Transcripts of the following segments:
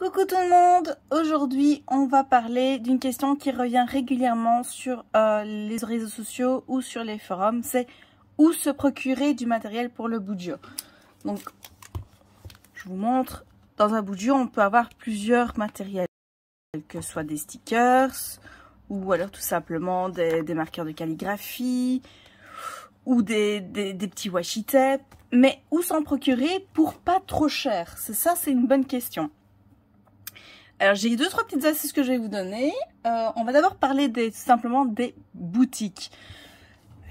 Coucou tout le monde Aujourd'hui, on va parler d'une question qui revient régulièrement sur euh, les réseaux sociaux ou sur les forums. C'est où se procurer du matériel pour le Boudjo. Donc, je vous montre. Dans un Boudjo, on peut avoir plusieurs matériels, que ce soit des stickers ou alors tout simplement des, marqueurs de calligraphie ou des, des petits washi tape. Mais où s'en procurer pour pas trop cher C'est ça, c'est une bonne question. Alors j'ai deux trois petites astuces que je vais vous donner. Euh, on va d'abord parler des, tout simplement des boutiques.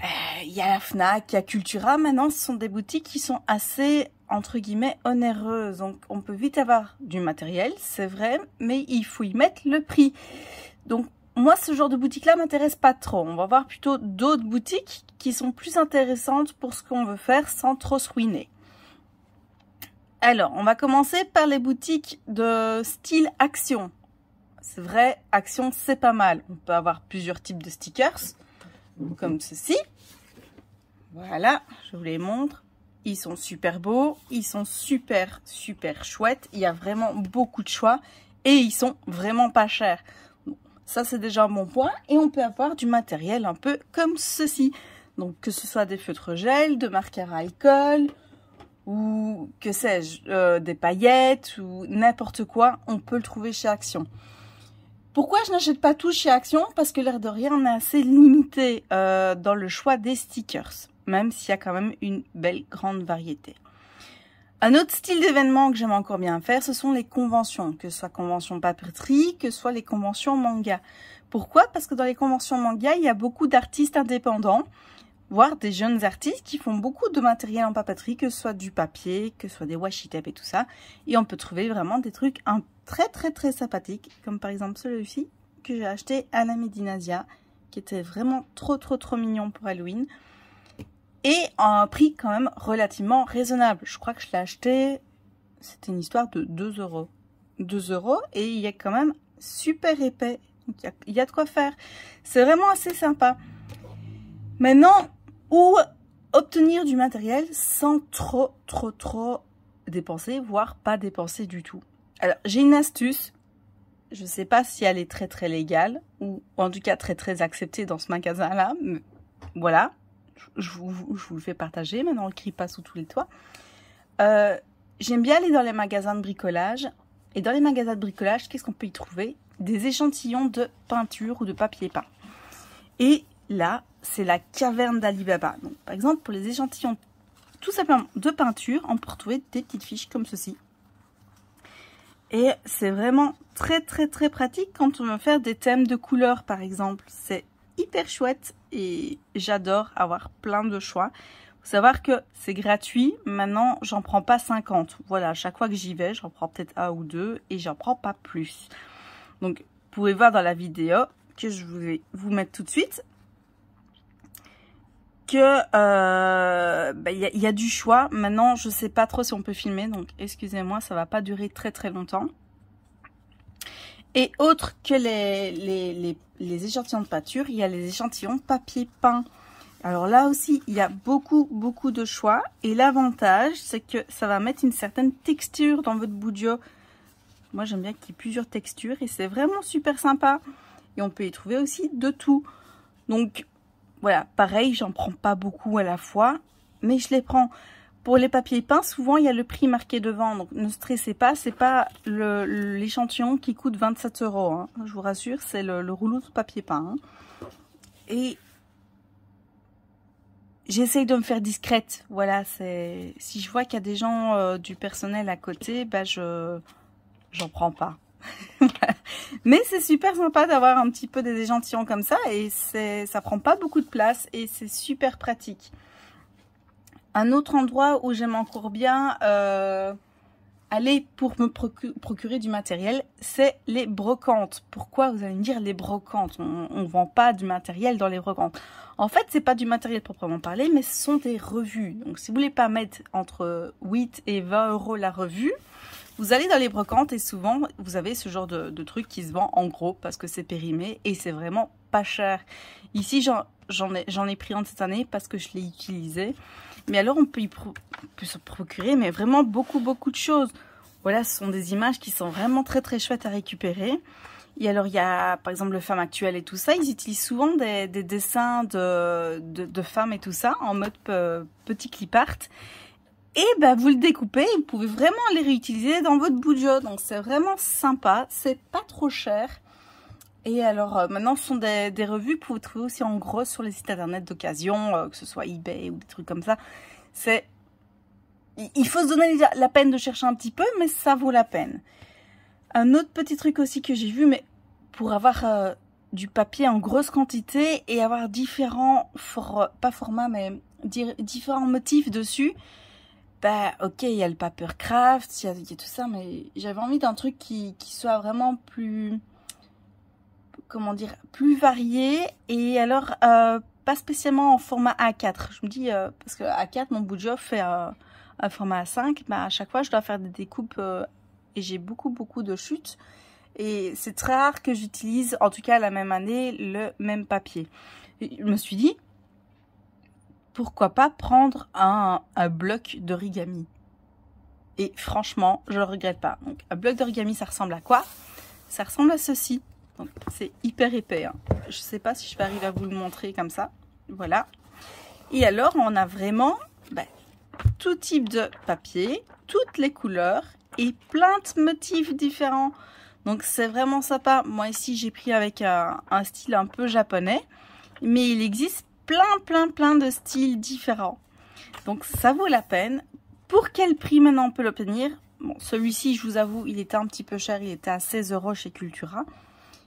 Euh, il y a la Fnac, il y a Cultura. Maintenant, ce sont des boutiques qui sont assez entre guillemets onéreuses. Donc on peut vite avoir du matériel, c'est vrai, mais il faut y mettre le prix. Donc moi, ce genre de boutique-là m'intéresse pas trop. On va voir plutôt d'autres boutiques qui sont plus intéressantes pour ce qu'on veut faire sans trop se ruiner. Alors, on va commencer par les boutiques de style action. C'est vrai, action, c'est pas mal. On peut avoir plusieurs types de stickers, comme ceci. Voilà, je vous les montre. Ils sont super beaux, ils sont super, super chouettes. Il y a vraiment beaucoup de choix et ils sont vraiment pas chers. ça, c'est déjà un bon point. Et on peut avoir du matériel un peu comme ceci. Donc, que ce soit des feutres gel, de marqueurs à alcool, ou que sais-je, euh, des paillettes ou n'importe quoi, on peut le trouver chez Action. Pourquoi je n'achète pas tout chez Action Parce que l'air de rien, on est assez limité euh, dans le choix des stickers, même s'il y a quand même une belle grande variété. Un autre style d'événement que j'aime encore bien faire, ce sont les conventions, que ce soit convention papeterie, que ce soit les conventions manga. Pourquoi Parce que dans les conventions manga, il y a beaucoup d'artistes indépendants voir des jeunes artistes qui font beaucoup de matériel en papeterie, que ce soit du papier, que ce soit des washi tape et tout ça. Et on peut trouver vraiment des trucs un, très très très sympathiques, comme par exemple celui-ci que j'ai acheté à la Medinazia. qui était vraiment trop trop trop mignon pour Halloween. Et à un prix quand même relativement raisonnable. Je crois que je l'ai acheté, c'était une histoire de 2 euros. 2 euros et il est quand même super épais. Il il y a de quoi faire. C'est vraiment assez sympa. Maintenant, ou obtenir du matériel sans trop, trop, trop dépenser, voire pas dépenser du tout. Alors, j'ai une astuce. Je ne sais pas si elle est très, très légale ou en tout cas très, très acceptée dans ce magasin-là. mais Voilà. Je vous, vous, le fais partager. Maintenant, le cri passe sous tous les toits. Euh, j'aime bien aller dans les magasins de bricolage. Et dans les magasins de bricolage, qu'est-ce qu'on peut y trouver Des échantillons de peinture ou de papier peint. Et là, c'est la caverne d'Alibaba. par exemple, pour les échantillons tout simplement de peinture, on peut retrouver des petites fiches comme ceci. Et c'est vraiment très très très pratique quand on veut faire des thèmes de couleurs par exemple. C'est hyper chouette et j'adore avoir plein de choix. Faut savoir que c'est gratuit, maintenant j'en prends pas 50. Voilà, chaque fois que j'y vais, j'en prends peut-être un ou deux et j'en prends pas plus. Donc vous pouvez voir dans la vidéo que je vais vous mettre tout de suite que euh, bah, y, a, du choix. Maintenant, je sais pas trop si on peut filmer, donc excusez-moi, ça va pas durer très très longtemps. Et autre que les, les, les, échantillons de peinture il y a les échantillons papier peint. Alors là aussi, il y a beaucoup, beaucoup de choix. Et l'avantage, c'est que ça va mettre une certaine texture dans votre boudio. Moi, j'aime bien qu'il y ait plusieurs textures et c'est vraiment super sympa. Et on peut y trouver aussi de tout. Donc, voilà, pareil, j'en prends pas beaucoup à la fois, mais je les prends. Pour les papiers peints, souvent il y a le prix marqué devant, donc ne stressez pas, c'est pas l'échantillon qui coûte 27 euros. Hein. Je vous rassure, c'est le, rouleau de papier peint. Hein. Et j'essaye de me faire discrète. Voilà, c'est si je vois qu'il y a des gens euh, du personnel à côté, bah je j'en prends pas. Mais c'est super sympa d'avoir un petit peu des échantillons comme ça et ça prend pas beaucoup de place et c'est super pratique. Un autre endroit où j'aime encore bien euh, aller pour me procurer du matériel, c'est les brocantes. Pourquoi vous allez me dire les brocantes On ne vend pas du matériel dans les brocantes. En fait, c'est pas du matériel proprement parlé, mais ce sont des revues. Donc si vous voulez pas mettre entre 8 et 20 euros la revue, vous allez dans les brocantes et souvent, vous avez ce genre de, truc qui se vend en gros parce que c'est périmé et c'est vraiment pas cher. Ici, j'en ai, ai, pris en cette année parce que je l'ai utilisé. Mais alors, on peut, se procurer mais vraiment beaucoup, beaucoup de choses. Voilà, ce sont des images qui sont vraiment très, très chouettes à récupérer. Et alors, il y a, par exemple, le femme actuelle et tout ça, ils utilisent souvent des, dessins de, femmes et tout ça, en mode euh, petit clipart et ben vous le découpez, vous pouvez vraiment les réutiliser dans votre budget. Donc c'est vraiment sympa, c'est pas trop cher. Et alors euh, maintenant ce sont des, des, revues que vous trouver aussi en gros sur les sites internet d'occasion, euh, que ce soit eBay ou des trucs comme ça. C'est il faut se donner la peine de chercher un petit peu, mais ça vaut la peine. Un autre petit truc aussi que j'ai vu, mais pour avoir euh, du papier en grosse quantité et avoir différents, pas formats, mais différents motifs dessus, bah ok, il y a le papercraft, il y, a tout ça, mais j'avais envie d'un truc qui, soit vraiment plus, comment dire, plus varié et alors euh, pas spécialement en format A4. Je me dis, euh, parce que A4, mon budget fait un format A5, mais bah, à chaque fois je dois faire des découpes euh, et j'ai beaucoup beaucoup de chutes. Et c'est très rare que j'utilise, en tout cas la même année, le même papier. je me suis dit, pourquoi pas prendre un, bloc d'origami Et franchement, je ne regrette pas. Donc, un bloc d'origami, ça ressemble à quoi Ça ressemble à ceci. c'est hyper épais. Hein. Je ne sais pas si je vais arriver à vous le montrer comme ça. Voilà. Et alors, on a vraiment bah, tout type de papier, toutes les couleurs et plein de motifs différents. Donc c'est vraiment sympa. Moi ici j'ai pris avec un, style un peu japonais, mais il existe plein, plein, plein de styles différents. Donc ça vaut la peine. Pour quel prix maintenant on peut l'obtenir Bon, celui-ci, je vous avoue, il était un petit peu cher. Il était à 16 euros chez Cultura.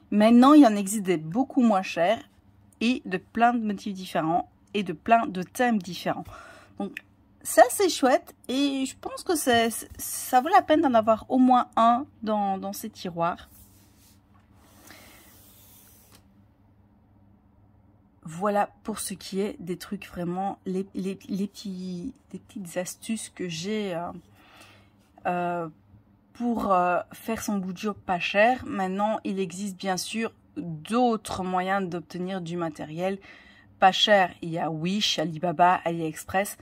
Maintenant, il en existe des beaucoup moins chers et de plein de motifs différents et de plein de thèmes différents. Donc, ça, c'est chouette et je pense que ça vaut la peine d'en avoir au moins un dans, dans ces tiroirs. voilà pour ce qui est des trucs vraiment, les, les, les des petites astuces que j'ai euh, euh, pour euh, faire son bout pas cher. Maintenant, il existe bien sûr d'autres moyens d'obtenir du matériel pas cher. Il y a Wish, Alibaba, AliExpress.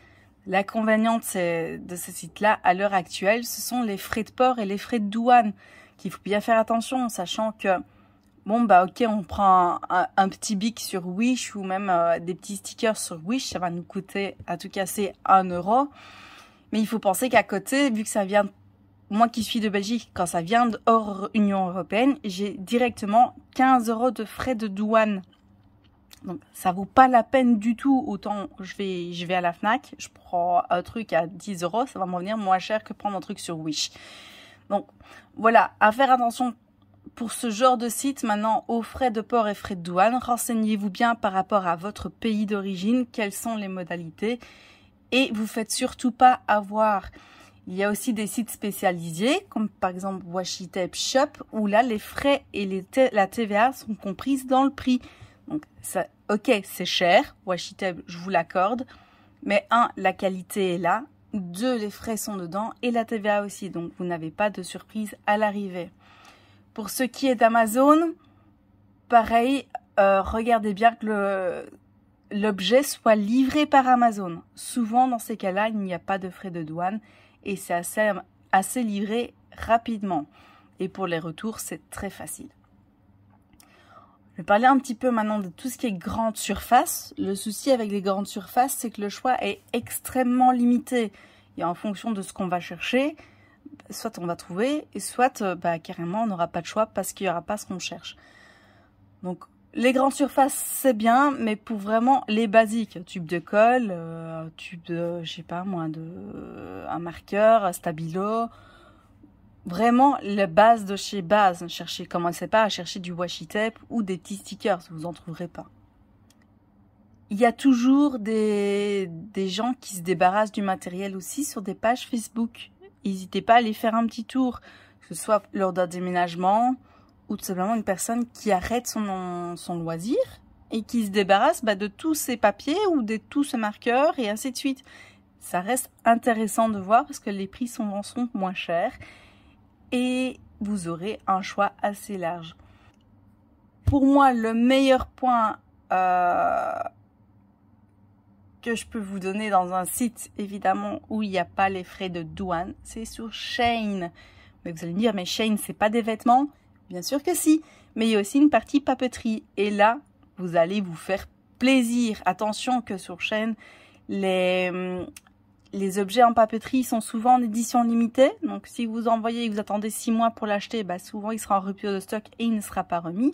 L'inconvénient de ces sites-là, à l'heure actuelle, ce sont les frais de port et les frais de douane qu'il faut bien faire attention, sachant que bon bah ok on prend un, petit bic sur Wish ou même euh, des petits stickers sur Wish, ça va nous coûter à tout casser un euro. Mais il faut penser qu'à côté, vu que ça vient, moi qui suis de Belgique, quand ça vient hors Union Européenne, j'ai directement 15 euros de frais de douane. Donc ça vaut pas la peine du tout, autant je vais, je vais à la FNAC, je prends un truc à 10 euros, ça va me revenir moins cher que prendre un truc sur Wish. Donc voilà, à faire attention pour ce genre de site, maintenant, aux frais de port et frais de douane, renseignez-vous bien par rapport à votre pays d'origine, quelles sont les modalités. Et vous faites surtout pas avoir. Il y a aussi des sites spécialisés, comme par exemple Washitape Shop, où là, les frais et la TVA sont comprises dans le prix. Donc, ok, c'est cher, Washitape, je vous l'accorde. Mais un, la qualité est là. Deux, les frais sont dedans et la TVA aussi. Donc, vous n'avez pas de surprise à l'arrivée. Pour ce qui est Amazon, pareil, euh, regardez bien que l'objet soit livré par Amazon. Souvent, dans ces cas-là, il n'y a pas de frais de douane et c'est assez, assez livré rapidement. Et pour les retours, c'est très facile. Je vais parler un petit peu maintenant de tout ce qui est grande surface. Le souci avec les grandes surfaces, c'est que le choix est extrêmement limité. Et en fonction de ce qu'on va chercher, soit on va trouver, et soit euh, bah, carrément on n'aura pas de choix parce qu'il n'y aura pas ce qu'on cherche. Donc les grandes surfaces c'est bien, mais pour vraiment les basiques, tube de colle, euh, tube de, je sais pas moi, de, euh, un marqueur, un stabilo, vraiment les bases de chez base. Cherchez, commencez pas à chercher du washi tape ou des petits stickers, vous n'en trouverez pas. Il y a toujours des, des gens qui se débarrassent du matériel aussi sur des pages Facebook n'hésitez pas à aller faire un petit tour, que ce soit lors d'un déménagement ou tout simplement une personne qui arrête son, son loisir et qui se débarrasse bah, de tous ses papiers ou de tous ses marqueurs et ainsi de suite. Ça reste intéressant de voir parce que les prix sont, sont moins chers et vous aurez un choix assez large. Pour moi, le meilleur point euh, que je peux vous donner dans un site, évidemment, où il n'y a pas les frais de douane, c'est sur Shane. Mais vous allez me dire, mais Shane, c'est pas des vêtements Bien sûr que si, mais il y a aussi une partie papeterie. Et là, vous allez vous faire plaisir. Attention que sur Shane, les, hum, les objets en papeterie sont souvent en édition limitée. Donc si vous envoyez et vous attendez six mois pour l'acheter, bah souvent il sera en rupture de stock et il ne sera pas remis.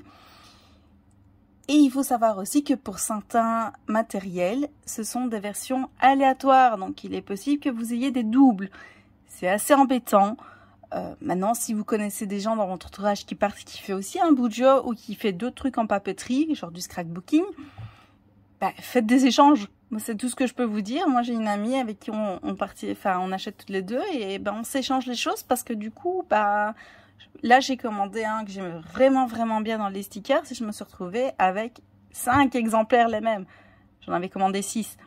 Et il faut savoir aussi que pour certains matériels, ce sont des versions aléatoires, donc il est possible que vous ayez des doubles. C'est assez embêtant. Euh, maintenant, si vous connaissez des gens dans votre entourage qui partent, qui fait aussi un budget ou qui fait d'autres trucs en papeterie, genre du scrapbooking, bah, faites des échanges. C'est tout ce que je peux vous dire. Moi, j'ai une amie avec qui on, on partit, enfin, on achète toutes les deux et ben, on s'échange les choses parce que du coup, bah, Là, j'ai commandé un que j'aime vraiment, vraiment bien dans les stickers et je me suis retrouvée avec 5 exemplaires les mêmes. J'en avais commandé 6.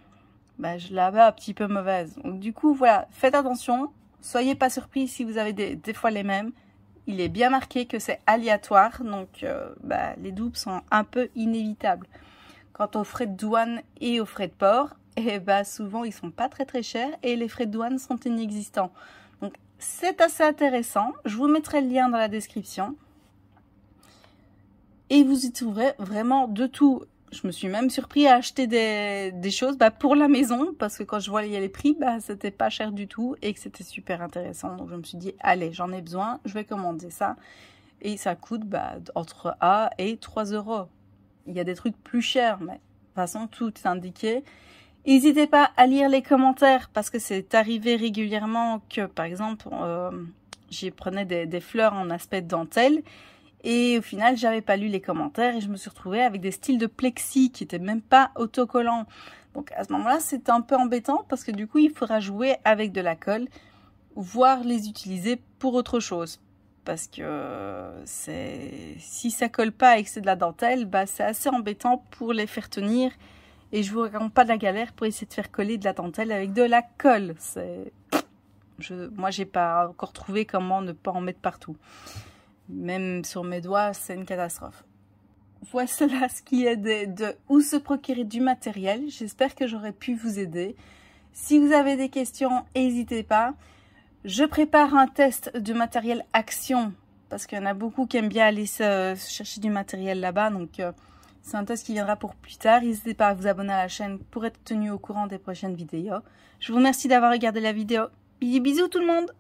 Bah je l'avais un petit peu mauvaise. du coup, voilà, faites attention. Soyez pas surpris si vous avez des, fois les mêmes. Il est bien marqué que c'est aléatoire, donc euh, bah, les doubles sont un peu inévitables. Quant aux frais de douane et aux frais de port, eh ben, souvent ils sont pas très très chers et les frais de douane sont inexistants c'est assez intéressant. Je vous mettrai le lien dans la description. Et vous y trouverez vraiment de tout. Je me suis même surpris à acheter des, des choses bah, pour la maison, parce que quand je voyais les prix, bah, c'était pas cher du tout et que c'était super intéressant. Donc je me suis dit, allez, j'en ai besoin, je vais commander ça. Et ça coûte bah, entre 1 et 3 euros. Il y a des trucs plus chers, mais de toute façon, tout est indiqué. N'hésitez pas à lire les commentaires parce que c'est arrivé régulièrement que, par exemple, euh, j'y prenais des, fleurs en aspect dentelle et au final, j'avais pas lu les commentaires et je me suis retrouvée avec des styles de plexi qui n'étaient même pas autocollants. Donc à ce moment-là, c'est un peu embêtant parce que du coup, il faudra jouer avec de la colle, voire les utiliser pour autre chose. Parce que c'est si ça colle pas et que c'est de la dentelle, bah, c'est assez embêtant pour les faire tenir et je vous raconte pas de la galère pour essayer de faire coller de la dentelle avec de la colle. Je, moi, j'ai pas encore trouvé comment ne pas en mettre partout. Même sur mes doigts, c'est une catastrophe. Voilà ce qui est de, de où se procurer du matériel. J'espère que j'aurais pu vous aider. Si vous avez des questions, n'hésitez pas. Je prépare un test de matériel action parce qu'il y en a beaucoup qui aiment bien aller se chercher du matériel là-bas. Donc, euh, c'est un test qui viendra pour plus tard. N'hésitez pas à vous abonner à la chaîne pour être tenu au courant des prochaines vidéos. Je vous remercie d'avoir regardé la vidéo. Bisous bisous tout le monde